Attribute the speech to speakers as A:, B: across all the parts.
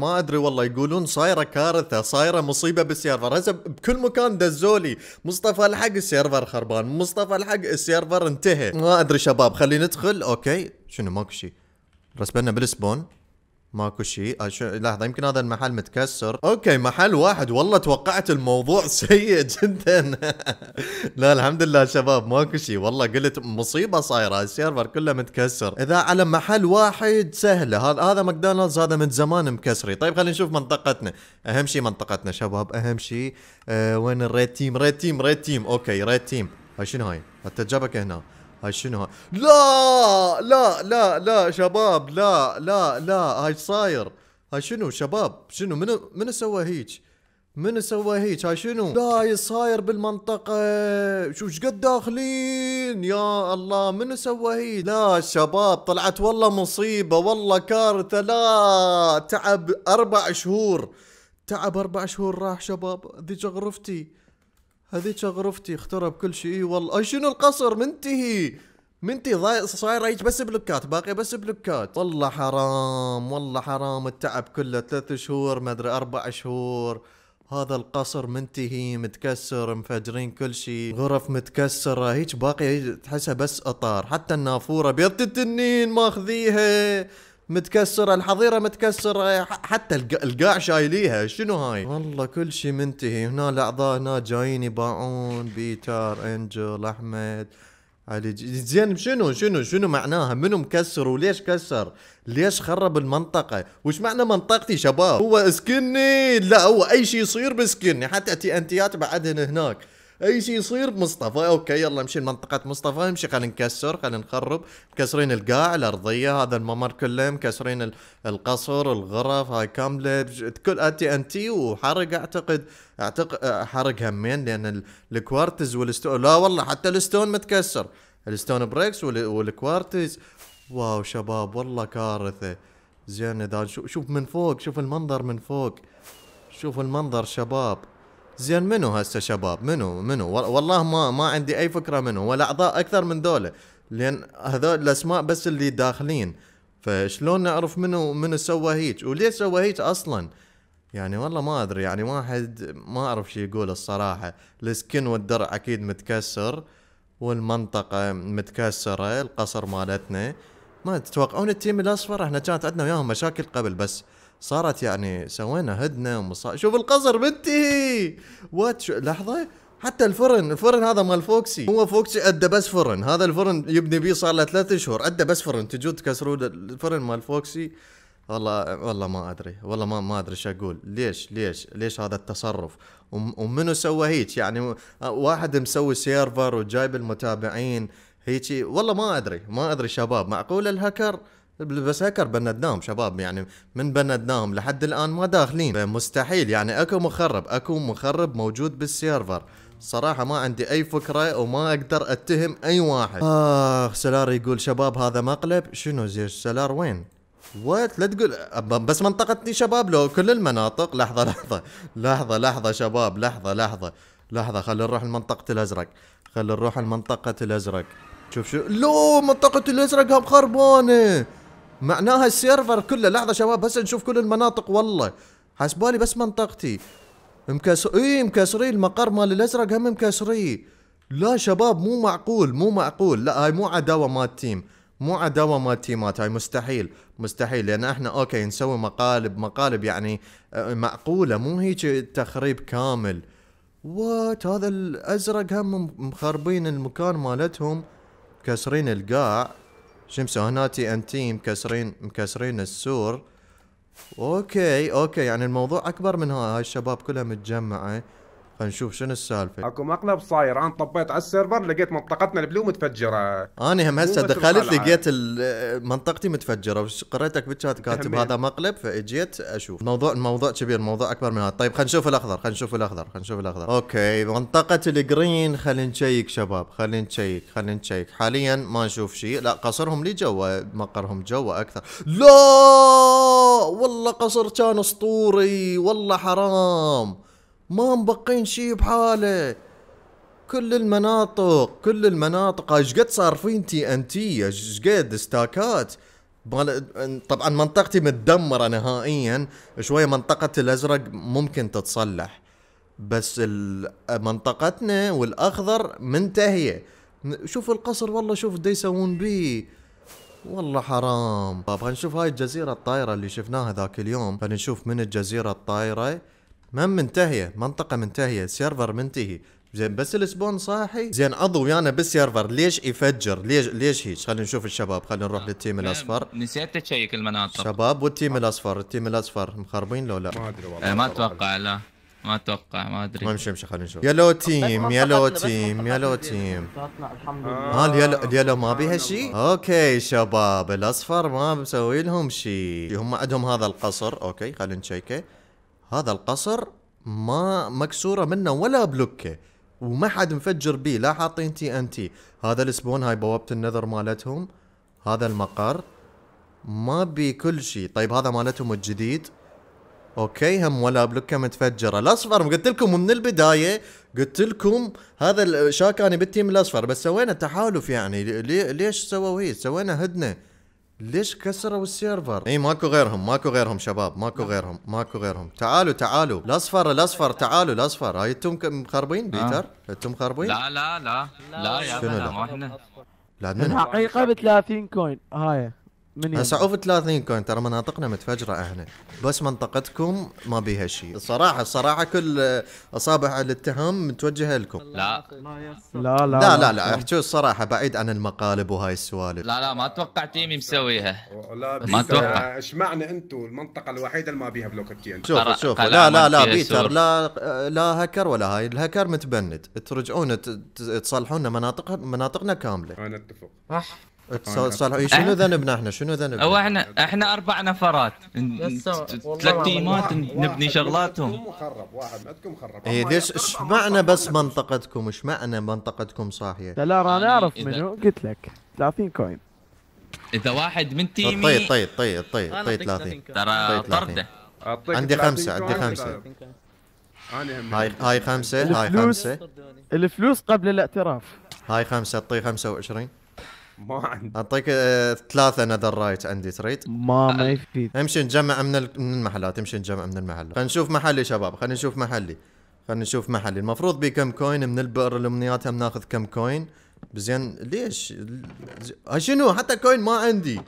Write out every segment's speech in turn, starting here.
A: ما ادري والله يقولون صايره كارثه صايره مصيبه بالسيرفر هسه بكل مكان دزولي مصطفى الحق السيرفر خربان مصطفى الحق السيرفر انتهى ما ادري شباب خلينا ندخل اوكي شنو ماكو شيء رسبنا بالسبون ماكو شيء أشو... آه، لحظة يمكن هذا المحل متكسر اوكي محل واحد والله توقعت الموضوع سيء جدا لا الحمد لله شباب ماكو شيء والله قلت مصيبة صايرة السيرفر كله متكسر اذا على محل واحد سهلة هذا هذا ماكدونالدز هذا من زمان مكسري طيب خلينا نشوف منطقتنا اهم شيء منطقتنا شباب اهم شيء أه وين الريد تيم ريد تيم ريد تيم اوكي ريد تيم هاي شنو هاي؟ التجابك هنا هاي شنو هاي لا لا لا لا شباب لا لا لا هاي صاير هاي شنو شباب شنو منو منو سوى هيج من سوى هيج هاي شنو لا صاير بالمنطقة شو قد داخلين يا الله من سوى هيج لا شباب طلعت والله مصيبة والله كارثة لا تعب اربع شهور تعب اربع شهور راح شباب ذيك غرفتي هذيك غرفتي اخترب كل شيء اي والله اي شنو القصر منتهي منتي صاير هيك بس بلوكات باقي بس بلوكات والله حرام والله حرام التعب كله ثلاث شهور ما ادري اربع شهور هذا القصر منتهي متكسر مفجرين كل شيء غرف متكسرة هيك باقي تحسها بس اطار حتى النافورة بيضة التنين ماخذيها متكسره الحظيره متكسره حتى القاع شايليها شنو هاي والله كل شيء منتهي هنا الاعضاء هنا جايين يباعون بيتر انجل احمد علي زين شنو شنو شنو معناها منو مكسر وليش كسر ليش خرب المنطقة وش معنى منطقتي شباب هو اسكني لا هو اي شيء يصير بسكني حتى تي انتيات بعدهن هناك اي شيء يصير بمصطفى اوكي يلا نمشي لمنطقه مصطفى نمشي خلينا نكسر خلينا نخرب مكسرين القاع الارضيه هذا الممر كله مكسرين القصر الغرف هاي كامله كل اتي ان تي وحرق اعتقد اعتقد حرق همين لان الكوارتز والستون لا والله حتى الستون متكسر الستون بريكس والكوارتز واو شباب والله كارثه زين اذا شوف من فوق شوف المنظر من فوق شوف المنظر شباب زين منو هسه شباب منو منو والله ما ما عندي اي فكره منو ولا اعضاء اكثر من ذولا لان هذول الاسماء بس اللي داخلين فشلون نعرف منو منو سوى هيك وليش سوى هيك اصلا يعني والله ما ادري يعني واحد ما اعرف شو يقول الصراحه السكن والدرع اكيد متكسر والمنطقه متكسره القصر مالتنا ما تتوقعون التيم الاصفر احنا كانت عندنا وياهم مشاكل قبل بس صارت يعني سوينا هدنه ومصا شوف القصر بنتي وات شو لحظه حتى الفرن الفرن هذا مال فوكسي هو فوكسي ادى بس فرن هذا الفرن يبني بيه صار له ثلاث شهور ادى بس فرن تجون تكسرون الفرن مال فوكسي والله والله ما ادري والله ما ما ادري ايش اقول ليش ليش ليش هذا التصرف ومنو سوى هيك يعني واحد مسوي سيرفر وجايب المتابعين هيك والله ما ادري ما ادري شباب معقول الهكر بس هكر بندناهم شباب يعني من بندناهم لحد الان ما داخلين مستحيل يعني اكو مخرب اكو مخرب موجود بالسيرفر صراحة ما عندي أي فكرة وما أقدر أتهم أي واحد آه سلار يقول شباب هذا مقلب شنو زي سلار وين وات لا تقول بس منطقتي شباب لو كل المناطق لحظة لحظة لحظة لحظة شباب لحظة لحظة لحظة خلينا نروح لمنطقة الأزرق خلينا نروح لمنطقة الأزرق شوف شو لو منطقة الأزرق هم خربانة معناها السيرفر كله لحظه شباب بس نشوف كل المناطق والله حسبالي بس منطقتي مكسر اي مكسري المقر مال الازرق هم مكسري لا شباب مو معقول مو معقول لا هاي مو عداوه مال تيم مو عداوه مال تيمات هاي مستحيل مستحيل لان احنا اوكي نسوي مقالب مقالب يعني آه، معقوله مو هيك تخريب كامل وات هذا الازرق هم مخربين المكان مالتهم كسرين القاع شمسو هنا تي ان تي مكسرين مكسرين السور اوكي اوكي يعني الموضوع اكبر من هاي الشباب كلها متجمعه فنشوف شنو السالفه اكو مقلب صاير انا طبيت على السيرفر لقيت منطقتنا البلو متفجره انا هم هسه دخلت لقيت منطقتي متفجره قريتك بالشات كاتب هذا مقلب فاجيت اشوف الموضوع الموضوع كبير الموضوع اكبر من هذا طيب خلينا نشوف الاخضر خلينا نشوف الاخضر خلينا نشوف الاخضر اوكي منطقه الجرين خلينا نشيك شباب خلينا نشيك خلينا نشيك حاليا ما نشوف شيء لا قصرهم لي جوا مقرهم جوا اكثر لا والله قصر كان اسطوري والله حرام ما مبقين شي بحاله كل المناطق كل المناطق ايش قد صارفين تي ان تي ايش قد استاكات طبعا منطقتي متدمره نهائيا شويه منطقه الازرق ممكن تتصلح بس منطقتنا والاخضر منتهيه شوف القصر والله شوف دا يسوون بيه والله حرام طب نشوف هاي الجزيرة الطايرة اللي شفناها ذاك اليوم فنشوف من الجزيرة الطايرة ما منتهيه منطقه منتهيه سيرفر منتهي زين بس السبون صاحي زين اضو ويانا بالسيرفر ليش يفجر ليش ليش هيك خلينا نشوف الشباب خلينا نروح للتيم الاصفر نسيت تشيك المناطق شباب والتيم الاصفر التيم الاصفر مخربين لو لا ما ادري والله إيه، ما اتوقع لا ما اتوقع ما ادري المهم مشي خلينا نشوف يلو تيم يلو تيم يلو تيم ها اليلو اليلو ما بيها شيء اوكي شباب الاصفر ما مسوي لهم شيء هم عندهم هذا القصر اوكي خلينا نشيكه هذا القصر ما مكسوره منه ولا بلوكه وما حد مفجر بيه لا حاطين تي ان تي هذا السبون هاي بوابه النذر مالتهم هذا المقر ما بي كل شيء طيب هذا مالتهم الجديد اوكي هم ولا بلوكه متفجره الاصفر قلت لكم من البدايه قلت لكم هذا شاكاني بالتيم الاصفر بس سوينا تحالف يعني ليش سووا هيك سوينا هدنه ليش كسروا السيرفر؟ اي ماكو غيرهم ماكو غيرهم شباب ماكو غيرهم ماكو غيرهم تعالوا تعالوا الاصفر الاصفر تعالوا الاصفر هاي انتم مخربين آه. بيتر انتم مخربين؟ لا لا لا لا يا شنو لا؟ لا الحقيقه ب 30 كوين هاي من هسه عوف 30 كوين ترى مناطقنا متفجره احنا بس منطقتكم ما بيها شيء الصراحه الصراحه كل اصابع الاتهام متوجهه لكم لا لا لا لا لا, لا. احكي الصراحه بعيد عن المقالب وهاي السوالف لا لا ما
B: اتوقع تيمي مسويها ما اتوقع ايش معنى انتم المنطقه الوحيده اللي ما بيها بلوك تيم شوف شوف لا لا لا بيتر
A: لا لا هكر ولا هاي الهكر متبند ترجعون تصلحون مناطق مناطقنا كامله انا اتفق صح تصالحوا إيه، شنو أه؟ ذنبنا احنا شنو ذنبنا؟ او
B: احنا احنا اربع نفرات ثلاث تيمات نبني شغلاتهم مخرب واحد عندكم مخرب اي ليش ايش
A: معنى بس منطقتكم ايش معنى منطقتكم صاحيه؟ لا لا انا يعني اعرف منو قلت لك 30 كوين اذا واحد من طيب، تيمي طيب طيب طيب طيب طيب 30 ترى طيب طرده عندي خمسه عندي خمسه هاي هاي خمسه هاي خمسه الفلوس قبل الاعتراف هاي خمسه اعطيه 25 ما عندي اعطيك آه، ثلاثة نذر رايت عندي تريد ما ما آه، يفيد امشي نجمع من المحلات امشي نجمع من المحل خلينا نشوف محلي شباب خلينا نشوف محلي خلينا نشوف محلي المفروض بي كم كوين من البئر الامنيات هم ناخذ كم كوين زين ليش شنو حتى كوين ما عندي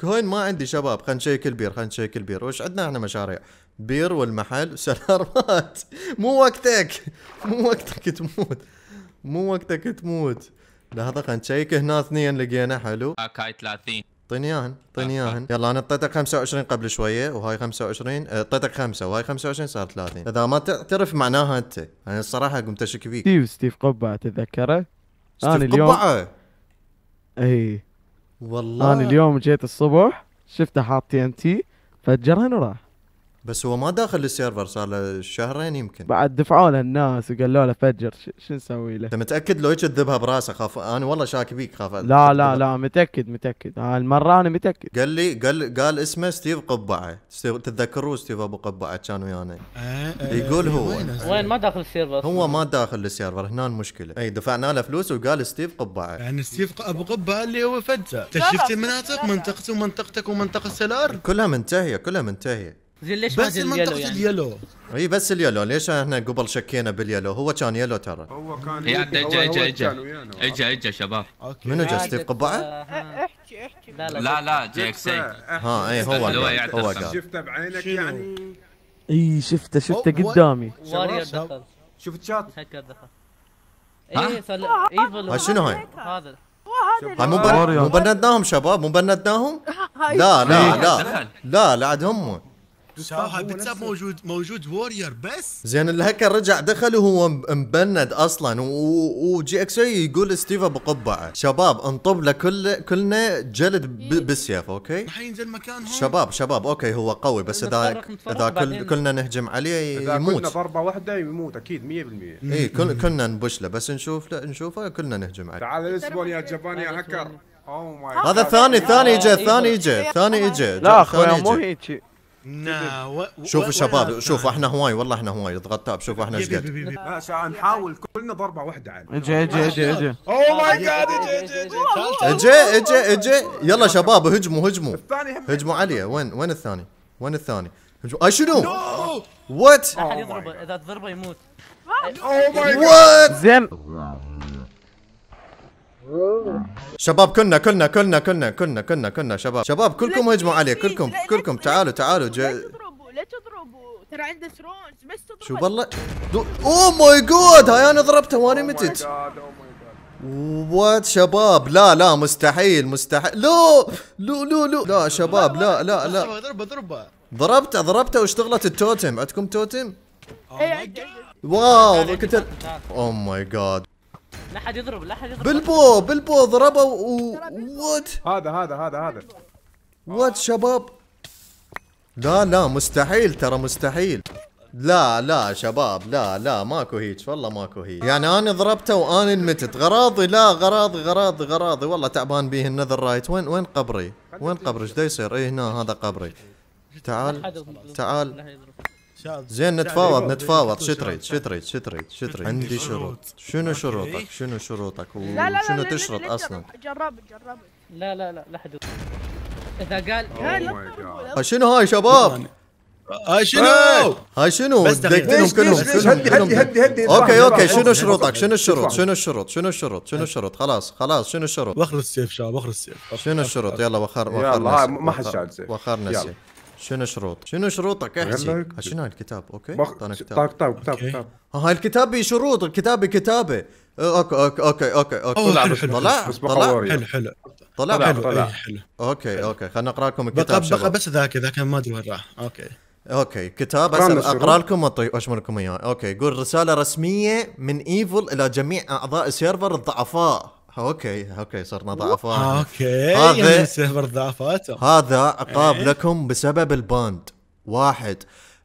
A: كوين ما عندي شباب خلينا نشيك البير خلينا نشيك البير وش عندنا احنا مشاريع بير والمحل سلامات مو وقتك مو وقتك تموت مو وقتك تموت لحظه خلينا نشيك هنا اثنين لقينا حلو هاك آه، هاي 30 اعطيني اياهن اعطيني آه، اياهن يلا انا اعطيتك 25 قبل شويه وهاي 25 آه، اعطيتك 5 وهاي 25 صار 30 اذا ما تعترف معناها انت انا يعني الصراحه قمت اشك فيك ستيف ستيف قبعه تتذكره؟ ستيف انا اليوم قبعه اي والله انا اليوم جيت الصبح شفته حاط تي ان تي فجرهن وراح بس هو ما داخل السيرفر صار له شهرين يمكن بعد دفعوا له الناس وقالوا له فجر شو نسوي له انت متاكد لو يكذبها براسه خاف انا والله شاك بيك خاف لا لا لا متاكد متاكد هالمره انا متاكد قال لي قال قال اسمه ستيف قبعه ستيف تتذكروه ستيف ابو قبعه كان ويانا آه، آه، يقول هو وين ما داخل السيرفر هو ما داخل السيرفر هنا المشكله اي دفعنا له فلوس وقال ستيف قبعه يعني ستيف ابو قبعه اللي هو فجر انت شفت المناطق منطقته ومنطقتك ومنطقه سلار كلها منتهيه كلها منتهيه
B: ليش بس اليلو يعني؟ اليلو
A: اي بس اليلو ليش احنا قبل شكينا باليلو هو كان يلو ترى هو كان اجا اجا اجا اجا
B: اجا شباب منو جا ستيف قبعه؟ آه، آه، احكي احكي لا لا جاك سيك آه، ها اي هو هو قال شفته بعينك يعني
A: اي شفته شفته قدامي
B: شفت شات هكر إيه، ايفل شنو هاي؟ هذا هاي مو مو بندناهم
A: شباب مو بندناهم؟ لا لا إيه. لا لا لا عاد هم صراحه بتساب موجود موجود وورير بس زين الهكر رجع دخل وهو مبند اصلا وجي اكس اي يقول ستيفا بقبعه شباب انطب له كل كلنا جلد إيه. بالسيف اوكي راح ينزل مكانهم شباب شباب اوكي هو قوي بس اذا اذا كل كلنا نهجم عليه يموت اذا كلنا
B: ضربه واحده يموت اكيد 100% اي كل
A: كلنا نبش له بس نشوف له نشوفه كلنا نهجم عليه
B: تعال اسبون يا جبان يا هكر oh هذا ثاني ثاني اجى آه، إيه. ثاني اجى إيه. ثاني اجى آه. لا اخوي مو
A: هيك نا نعم.
B: شوفوا شباب نعم.
A: شوفوا احنا هواي والله احنا هواي ضغطت شوفوا احنا ايش قد
B: نحاول كلنا ضربه واحده
A: عاد اجي اجي اجي اجي
B: او ماي جاد اجي اجي اجي اجي
A: يلا شباب هجموا هجموا هجموا علي وين وين الثاني وين الثاني هجموا اي شنو وات احد يضربه اذا تضربه يموت او ماي جاد زين شباب كلنا كلنا كلنا كلنا كلنا كلنا كلنا شباب شباب كلكم هجموا عليه كلكم كلكم تعالوا تعالوا لا تضربوا لا تضربوا ترى عنده ثرونز بس تضربوا شوف والله اوه ماي جاد هاي انا ضربته وانا oh متت وات oh شباب لا لا مستحيل مستحيل لو لو لو لو لا شباب لا لا لا ضربه ضربه ضربته ضربته واشتغلت التوتم عندكم توتم؟ إيه، واو كنت اوه ماي جاد
B: لا حد يضرب لا حد يضرب بالبو
A: بالبو ضربه و وات هذا هذا هذا هذا وات شباب لا لا مستحيل ترى مستحيل لا لا شباب لا لا ماكو هيج والله ماكو هيج يعني انا ضربته وانا متت غراضي لا غراضي غراضي غراضي والله تعبان به النذر رايت وين وين قبري وين قبري ايش يصير اي هنا هذا قبري تعال تعال زين نتفاوض نتفاوض شو تريد شو تريد شو تريد شو تريد عندي شروط شنو شروطك شنو شروطك وشنو تشرط اصلا
B: جربت جربت لا لا لا لا حدود اذا
A: قال شنو هاي شباب يعني هاي شنو هاي شنو دقتهم كلهم هدي هدي هدي هدي اوكي اوكي شنو شروطك شنو الشروط شنو الشروط شنو الشروط شنو الشروط خلاص خلاص شنو الشروط وخر السيف شباب وخر السيف شنو الشروط يلا وخر وخر يلا ما حد شاد وخر نسي شنو شروط؟ شنو شروطك؟ احكي آه، شنو الكتاب اوكي؟ اعطانا بخ... كتاب طيب كتاب طيب، كتاب طيب، طيب، آه، هاي الكتاب شروط الكتاب بكتابه آه، اوكي اوكي اوكي اوكي اوكي طلع حلو حلو طلع طلع حلو حلو طلع حلو إيه. حلو اوكي اوكي خلينا اقرا لكم الكتاب بقى, بقى بس ذاك اذا كان ما ادري وين راح اوكي اوكي كتاب اقرا لكم واشمل لكم اياه اوكي يقول رساله رسميه من ايفل الى جميع اعضاء السيرفر الضعفاء اوكي اوكي صرنا ضعفاء اوكي هذا يعني سيرفر ضعفات هذا عقاب إيه. لكم بسبب الباند واحد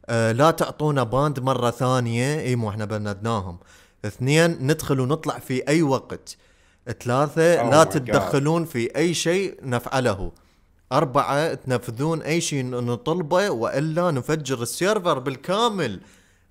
A: آه لا تعطونا باند مره ثانيه اي مو احنا بندناهم اثنين ندخل ونطلع في اي وقت ثلاثة oh لا oh تتدخلون في أي شيء نفعله أربعة تنفذون أي شيء نطلبه وإلا نفجر السيرفر بالكامل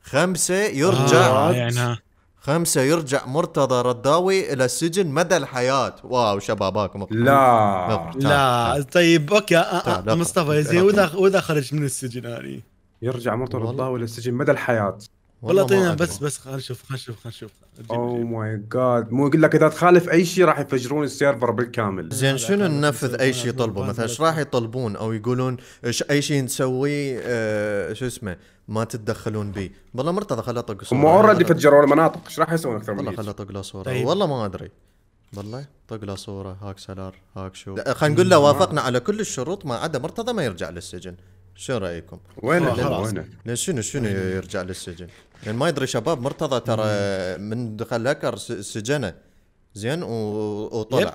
A: خمسة يرجع yeah, آه، يعني خمسة يرجع مرتضى رداوي إلى السجن مدى الحياة واو شباباكم لا نظر. لا
B: طيب أوكي مصطفى يا وإذا خرج من السجن أني يرجع مرتضى رداوي إلى السجن مدى الحياة والله اعطينا بس بس خل نشوف خل نشوف خل نشوف او ماي
A: جاد مو يقول لك اذا تخالف اي شيء راح يفجرون السيرفر بالكامل زين شنو ننفذ اي شيء يطلبه مثلا ايش راح يطلبون او يقولون اي شيء نسويه اه شو اسمه ما تتدخلون بي والله مرتضى خل طق صوره هم اوريدي فجروا المناطق ايش راح يسوون اكثر من والله خل طق له صوره طيب. والله ما ادري والله طق له صوره هاك سلار هاك شو خلينا نقول له وافقنا على كل الشروط ما عدا مرتضى ما يرجع للسجن شو رايكم؟ وين وين شنو شنو يرجع للسجن؟ يعني ما يدري شباب مرتضى ترى من دخل هاكر سجنه زين وطلع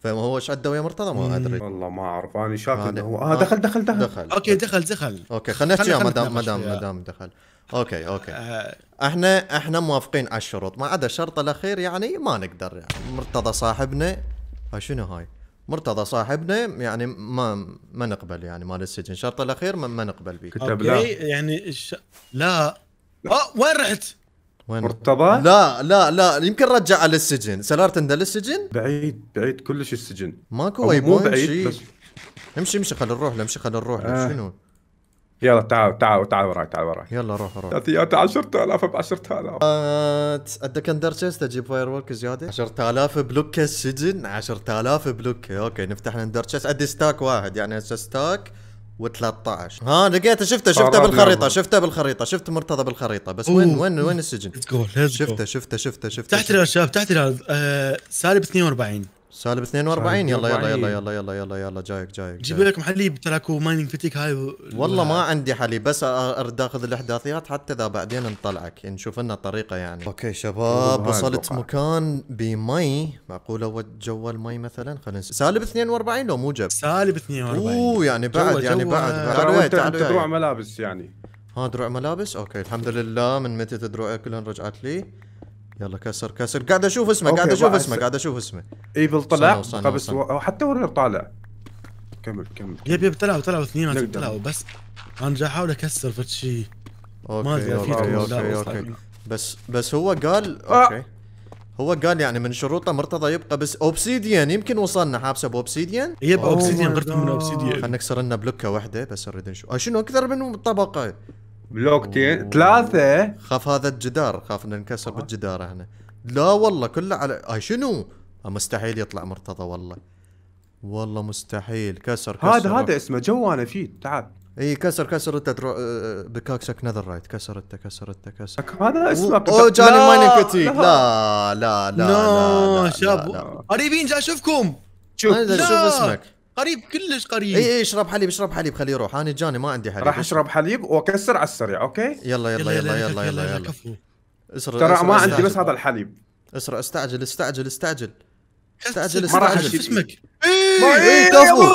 A: فهو ايش عدى ويا مرتضى ما ادري والله ما اعرف انا شاك انه هو اه دخل دخل دخل, دخل. اوكي دخل دخل اوكي خلينا نحكي ما دام ما دام ما دام دخل اوكي اوكي آه. احنا احنا موافقين على الشروط ما عدا الشرط الاخير يعني ما نقدر يعني مرتضى صاحبنا آه، شنو هاي مرتضى صاحبنا يعني ما ما نقبل يعني مال السجن الشرط الاخير ما, ما نقبل به كتب لا يعني الش... لا اه وين رحت؟ وين؟ مرتضى؟ لا لا لا يمكن رجع على السجن، سلارت انت للسجن؟ بعيد بعيد كلش السجن ماكو واي مو بعيد بس امشي امشي خلينا نروح له امشي خلينا نروح له آه. شنو؟
B: يلا تعال تعال تعال وراي تعال وراي يلا
A: روح روح تعطيات 10000 ب 10000 عندك كان درجه تجيب فاير ورك زياده 10000 بلوك السجن 10000 بلوك اوكي نفتح لنا درجه عندي ستاك واحد يعني هسه ستاك و13 ها لقيته شفته شفته بالخريطه شفته بالخريطه شفت مرتضى بالخريطه بس وين وين وين السجن؟ شفته شفته شفته شفته تحت الارشاف تحت الارشاف آه، سالب 42 سالب 42 يلا يلا يلا يلا يلا يلا يلا جايك جايك جيب لكم حليب تراكو مايننج فتيك هاي والله ما عندي حليب بس ارد اخذ الاحداثيات حتى اذا بعدين نطلعك نشوف لنا طريقه يعني اوكي شباب وصلت مكان بمي معقوله جو المي مثلا خلينا سالب 42 لو مو جب سالب 42 اوه يعني بعد يعني بعد تعال انت دروع ملابس يعني ها دروع ملابس اوكي الحمد لله من متى دروعك كلهم رجعت لي يلا كسر كسر قاعد اشوف اسمه قاعد اشوف اسمه قاعد اشوف اسمه ايفل طلع بس حتى ورير طالع كمل كمل يب يب طلعوا طلعوا اثنين طلعوا بس انا جاي احاول اكسر فتشي اوكي ما ادري اوكي اوكي, أوكي, بس بس هو قال آه. اوكي هو قال يعني من شروطه مرتضى يبقى بس اوبسيديان يمكن وصلنا حابسه باوبسيديان يبقى اوبسيديان غيرت من اوبسيديان oh خلينا نكسر لنا بلوكه واحده بس نريد نشوف شنو اكثر من طبقه بلوكتين ثلاثة خاف هذا الجدار خاف انه انكسر بالجدار هنا لا والله كله على اي شنو آه، مستحيل يطلع مرتضى والله والله مستحيل كسر كسر هذا هذا اسمه جوانا فيه تعال اي كسر كسر انت تروح آه، آه، بكاكسك نذر رايت كسر انت كسر انت كسر هذا اسمه اوه جاني ماينكتي لا لا لا لا لا شاب
B: قريبين جاي اشوفكم
A: شوف لا. شوف اسمك قريب كلش قريب اي اي اشرب حليب اشرب حليب خليه يروح انا جاني ما عندي حليب راح اشرب حليب واكسر على السريع اوكي يلا يلا يلا يلا يلا يلا يلا, يلا, اسرع ترى ما عندي بس هذا الحليب اسرع استعجل استعجل استعجل استعجل استعجل شو اسمك؟ اي كفو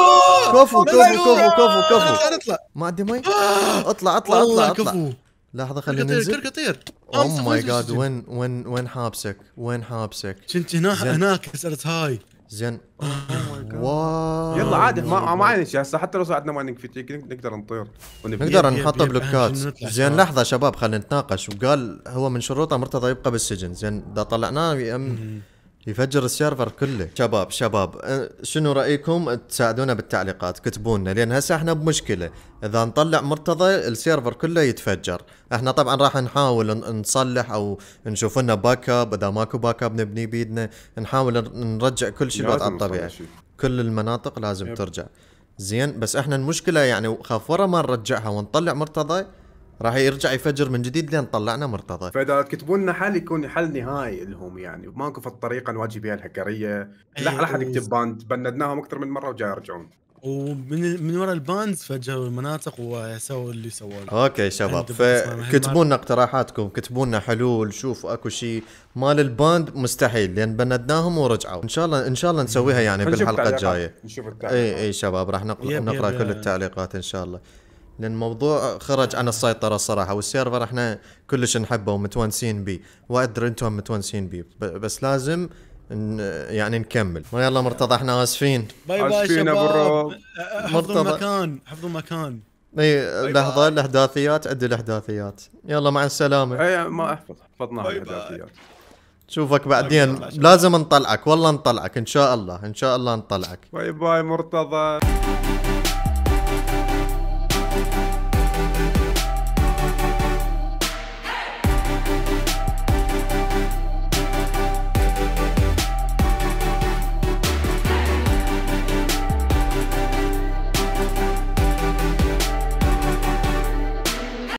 A: كفو كفو كفو كفو كفو ما عندي مي آه. اطلع اطلع اطلع كفو لحظه خلينا ننزل كثير كثير او ماي جاد وين وين وين حابسك وين حابسك كنت هناك هناك سالت هاي زين oh واو يلا عادي ما
B: ما علينا يعني شيء هسه حتى لو ساعدنا ما نكفي نقدر نطير نقدر نحط بلوكات زين لحظه
A: شباب خلينا نتناقش وقال هو من شروطه مرتضى يبقى بالسجن زين اذا طلعناه يفجر السيرفر كله شباب شباب أه، شنو رايكم تساعدونا بالتعليقات كتبونا لان هسه احنا بمشكله اذا نطلع مرتضى السيرفر كله يتفجر احنا طبعا راح نحاول نصلح او نشوف لنا باك اب اذا ماكو باك اب نبني بيدنا نحاول نرجع كل شيء الوضع الطبيعي كل المناطق لازم يب. ترجع زين بس احنا المشكله يعني خاف ورا ما نرجعها ونطلع مرتضى راح يرجع يفجر من جديد لين طلعنا مرتضى
B: فاذا تكتبوا لنا حل يكون حل نهائي لهم يعني ماكو في الطريقه نواجه بها الهكريه لا أيوة. حد يكتب باند بندناهم اكثر من مره وجاي يرجعون
A: ومن من ورا الباند فجروا المناطق وسووا اللي سووه اوكي شباب فكتبوا لنا اقتراحاتكم كتبوا لنا حلول شوف اكو شيء مال الباند مستحيل لان بندناهم ورجعوا ان شاء الله ان شاء الله نسويها يعني بالحلقه الجايه
B: نشوف التعليقات
A: اي اي شباب راح نقرا كل التعليقات ان شاء الله لان الموضوع خرج عن السيطره الصراحه والسيرفر احنا كلش نحبه ومتونسين بيه وادري انتم متونسين بيه بس لازم يعني نكمل يلا مرتضى احنا اسفين باي باي شباب حفظوا المكان حفظوا المكان اي لحظه الاحداثيات عد الاحداثيات يلا مع السلامه اي ما احفظ حفظنا الاحداثيات شوفك بعدين لازم نطلعك والله نطلعك ان شاء الله ان شاء الله نطلعك
B: باي باي مرتضى